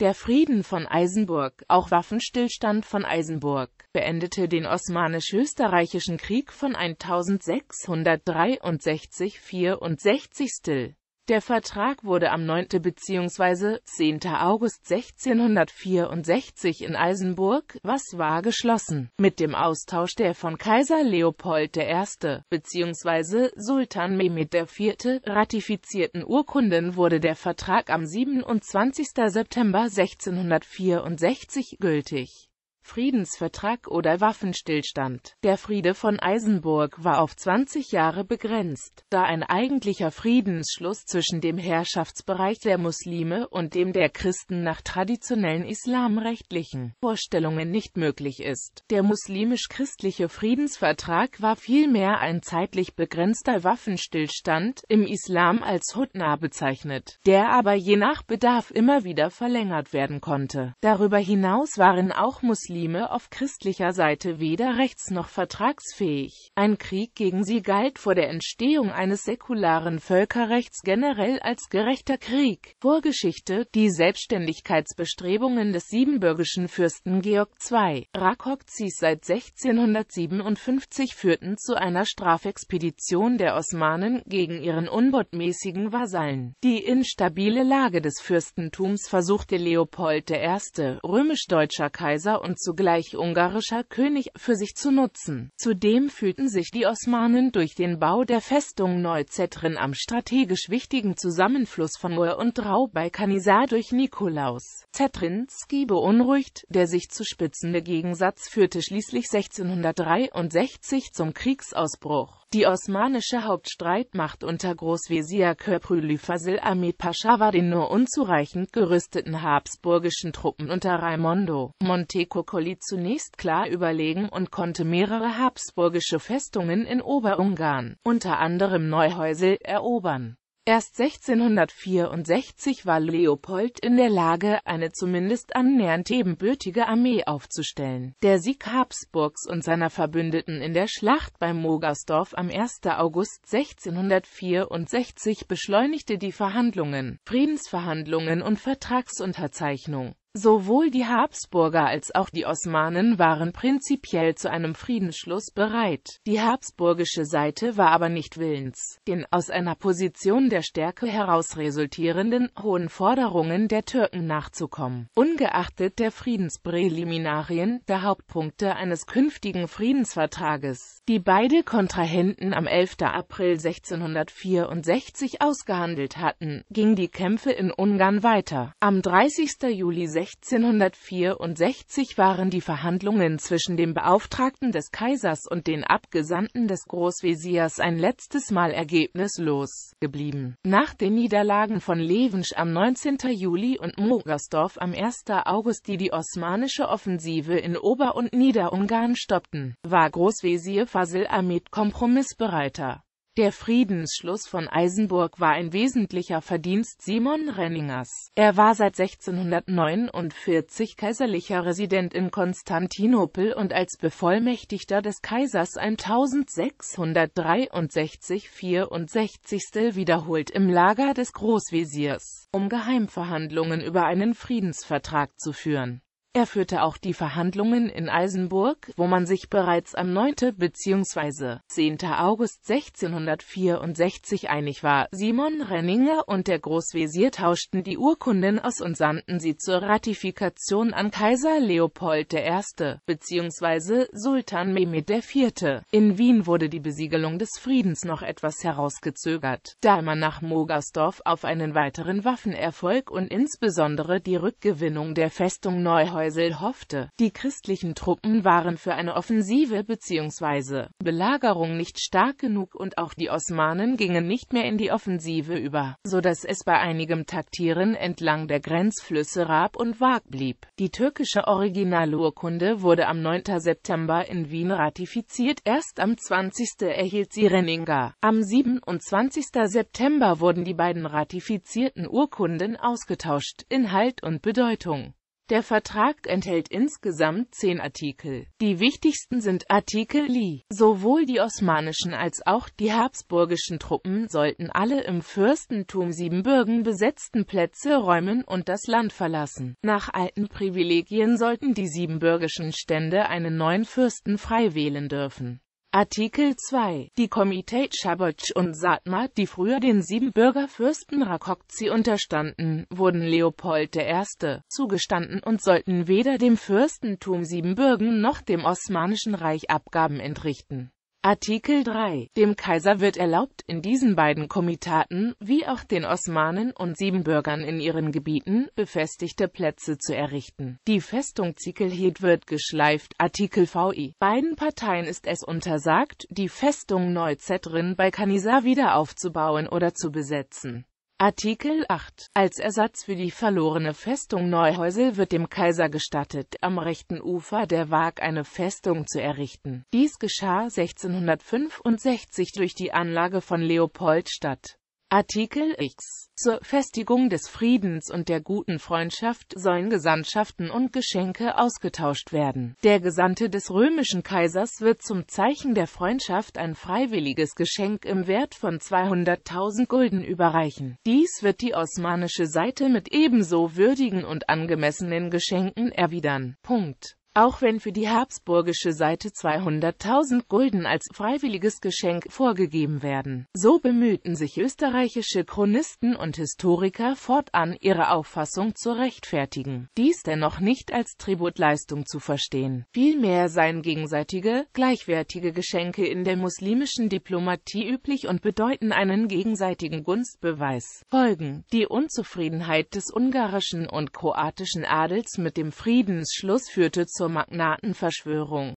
Der Frieden von Eisenburg, auch Waffenstillstand von Eisenburg, beendete den Osmanisch-Österreichischen Krieg von 1663–64. Der Vertrag wurde am 9. bzw. 10. August 1664 in Eisenburg, was war geschlossen, mit dem Austausch der von Kaiser Leopold I. bzw. Sultan Mehmed IV. ratifizierten Urkunden wurde der Vertrag am 27. September 1664 gültig Friedensvertrag oder Waffenstillstand. Der Friede von Eisenburg war auf 20 Jahre begrenzt, da ein eigentlicher Friedensschluss zwischen dem Herrschaftsbereich der Muslime und dem der Christen nach traditionellen islamrechtlichen Vorstellungen nicht möglich ist. Der muslimisch-christliche Friedensvertrag war vielmehr ein zeitlich begrenzter Waffenstillstand, im Islam als Hudna bezeichnet, der aber je nach Bedarf immer wieder verlängert werden konnte. Darüber hinaus waren auch Muslime Muslime auf christlicher Seite weder rechts- noch vertragsfähig. Ein Krieg gegen sie galt vor der Entstehung eines säkularen Völkerrechts generell als gerechter Krieg. Vorgeschichte, die Selbstständigkeitsbestrebungen des siebenbürgischen Fürsten Georg II. Rakoczis seit 1657 führten zu einer Strafexpedition der Osmanen gegen ihren unbotmäßigen Vasallen. Die instabile Lage des Fürstentums versuchte Leopold I., römisch-deutscher Kaiser und zugleich ungarischer König, für sich zu nutzen. Zudem fühlten sich die Osmanen durch den Bau der Festung Neuzetrin am strategisch wichtigen Zusammenfluss von Ur und Drau bei Kanisar durch Nikolaus Zetrinski beunruhigt, der sich zu spitzende Gegensatz führte schließlich 1663 zum Kriegsausbruch. Die osmanische Hauptstreitmacht unter Großwesir Köprülü Fasil Ahmed Pascha war den nur unzureichend gerüsteten habsburgischen Truppen unter Raimondo Montecuccoli zunächst klar überlegen und konnte mehrere habsburgische Festungen in Oberungarn, unter anderem Neuhäusel, erobern Erst 1664 war Leopold in der Lage, eine zumindest annähernd ebenbürtige Armee aufzustellen. Der Sieg Habsburgs und seiner Verbündeten in der Schlacht bei Mogersdorf am 1. August 1664 beschleunigte die Verhandlungen, Friedensverhandlungen und Vertragsunterzeichnung Sowohl die Habsburger als auch die Osmanen waren prinzipiell zu einem Friedensschluss bereit, die habsburgische Seite war aber nicht willens, den aus einer Position der Stärke heraus resultierenden hohen Forderungen der Türken nachzukommen. Ungeachtet der Friedenspräliminarien, der Hauptpunkte eines künftigen Friedensvertrages, die beide Kontrahenten am 11. April 1664 ausgehandelt hatten, gingen die Kämpfe in Ungarn weiter. Am 30. Juli 1664 waren die Verhandlungen zwischen dem Beauftragten des Kaisers und den Abgesandten des Großveziers ein letztes Mal ergebnislos geblieben. Nach den Niederlagen von Levensch am 19. Juli und Mogersdorf am 1. August, die die osmanische Offensive in Ober- und Niederungarn stoppten, war Großvezier Fasil Ahmed kompromissbereiter. Der Friedensschluss von Eisenburg war ein wesentlicher Verdienst Simon Renningers. Er war seit 1649 kaiserlicher Resident in Konstantinopel und als Bevollmächtigter des Kaisers 1663 64. wiederholt im Lager des Großwesirs, um Geheimverhandlungen über einen Friedensvertrag zu führen er führte auch die Verhandlungen in Eisenburg, wo man sich bereits am 9. bzw. 10. August 1664 einig war. Simon Renninger und der Großwesir tauschten die Urkunden aus und sandten sie zur Ratifikation an Kaiser Leopold I. bzw. Sultan Mehmed IV. In Wien wurde die Besiegelung des Friedens noch etwas herausgezögert, da man nach Mogersdorf auf einen weiteren Waffenerfolg und insbesondere die Rückgewinnung der Festung Neuholz Heusel hoffte. Die christlichen Truppen waren für eine Offensive bzw. Belagerung nicht stark genug und auch die Osmanen gingen nicht mehr in die Offensive über, so dass es bei einigem Taktieren entlang der Grenzflüsse Rab und Waag blieb. Die türkische Originalurkunde wurde am 9. September in Wien ratifiziert, erst am 20. erhielt sie Renninga. Am 27. September wurden die beiden ratifizierten Urkunden ausgetauscht, Inhalt und Bedeutung. Der Vertrag enthält insgesamt zehn Artikel. Die wichtigsten sind Artikel Li. Sowohl die osmanischen als auch die habsburgischen Truppen sollten alle im Fürstentum Siebenbürgen besetzten Plätze räumen und das Land verlassen. Nach alten Privilegien sollten die siebenbürgischen Stände einen neuen Fürsten frei wählen dürfen. Artikel 2 Die Komitee Chabotsch und Satmar, die früher den Siebenbürger Fürsten Rákóczi unterstanden, wurden Leopold I. zugestanden und sollten weder dem Fürstentum Siebenbürgen noch dem Osmanischen Reich Abgaben entrichten Artikel 3. Dem Kaiser wird erlaubt, in diesen beiden Komitaten, wie auch den Osmanen und Siebenbürgern in ihren Gebieten, befestigte Plätze zu errichten. Die Festung Zikelhed wird geschleift. Artikel VI. Beiden Parteien ist es untersagt, die Festung Neuzetrin bei Kanisa wieder aufzubauen oder zu besetzen. Artikel 8 Als Ersatz für die verlorene Festung Neuhäusel wird dem Kaiser gestattet, am rechten Ufer der Waag eine Festung zu errichten. Dies geschah 1665 durch die Anlage von Leopoldstadt. Artikel X. Zur Festigung des Friedens und der guten Freundschaft sollen Gesandtschaften und Geschenke ausgetauscht werden. Der Gesandte des römischen Kaisers wird zum Zeichen der Freundschaft ein freiwilliges Geschenk im Wert von 200.000 Gulden überreichen. Dies wird die osmanische Seite mit ebenso würdigen und angemessenen Geschenken erwidern. Punkt. Auch wenn für die habsburgische Seite 200.000 Gulden als freiwilliges Geschenk vorgegeben werden, so bemühten sich österreichische Chronisten und Historiker fortan, ihre Auffassung zu rechtfertigen, dies dennoch nicht als Tributleistung zu verstehen. Vielmehr seien gegenseitige, gleichwertige Geschenke in der muslimischen Diplomatie üblich und bedeuten einen gegenseitigen Gunstbeweis. Folgen Die Unzufriedenheit des ungarischen und kroatischen Adels mit dem Friedensschluss führte zu zur Magnatenverschwörung